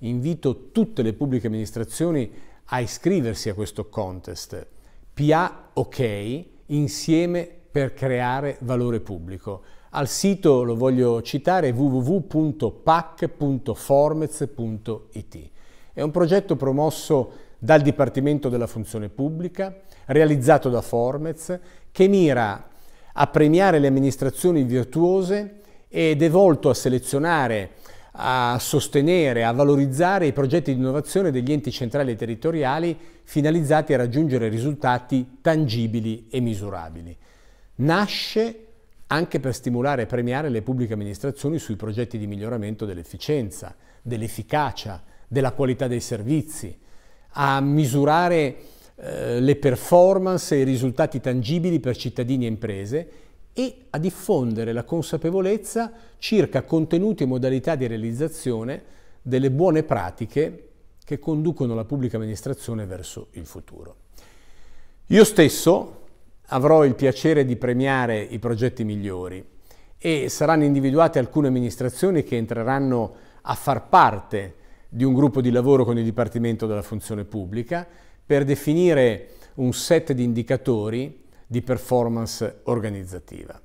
invito tutte le pubbliche amministrazioni a iscriversi a questo contest. PA OK insieme per creare valore pubblico. Al sito lo voglio citare www.pac.formez.it. È un progetto promosso dal Dipartimento della Funzione Pubblica, realizzato da Formez, che mira a premiare le amministrazioni virtuose ed è volto a selezionare a sostenere, a valorizzare i progetti di innovazione degli enti centrali e territoriali finalizzati a raggiungere risultati tangibili e misurabili. Nasce anche per stimolare e premiare le pubbliche amministrazioni sui progetti di miglioramento dell'efficienza, dell'efficacia, della qualità dei servizi, a misurare eh, le performance e i risultati tangibili per cittadini e imprese e a diffondere la consapevolezza circa contenuti e modalità di realizzazione delle buone pratiche che conducono la pubblica amministrazione verso il futuro. Io stesso avrò il piacere di premiare i progetti migliori e saranno individuate alcune amministrazioni che entreranno a far parte di un gruppo di lavoro con il Dipartimento della Funzione Pubblica per definire un set di indicatori di performance organizzativa.